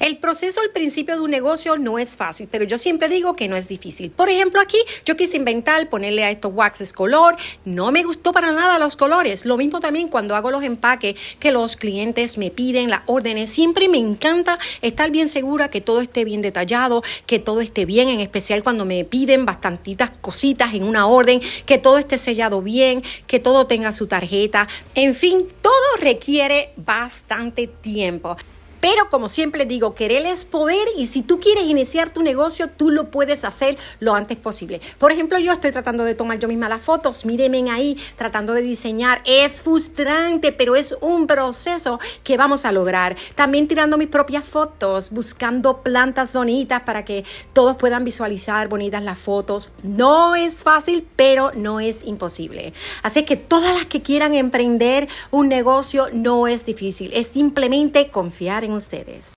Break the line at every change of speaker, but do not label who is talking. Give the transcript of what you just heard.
El proceso al principio de un negocio no es fácil, pero yo siempre digo que no es difícil. Por ejemplo, aquí yo quise inventar, ponerle a estos waxes color, no me gustó para nada los colores. Lo mismo también cuando hago los empaques que los clientes me piden, las órdenes, siempre me encanta estar bien segura que todo esté bien detallado, que todo esté bien, en especial cuando me piden bastantitas cositas en una orden, que todo esté sellado bien, que todo tenga su tarjeta, en fin, todo requiere bastante tiempo. Pero como siempre digo, querer es poder y si tú quieres iniciar tu negocio, tú lo puedes hacer lo antes posible. Por ejemplo, yo estoy tratando de tomar yo misma las fotos, míreme ahí, tratando de diseñar. Es frustrante, pero es un proceso que vamos a lograr. También tirando mis propias fotos, buscando plantas bonitas para que todos puedan visualizar bonitas las fotos. No es fácil, pero no es imposible. Así que todas las que quieran emprender un negocio, no es difícil. Es simplemente confiar en ustedes.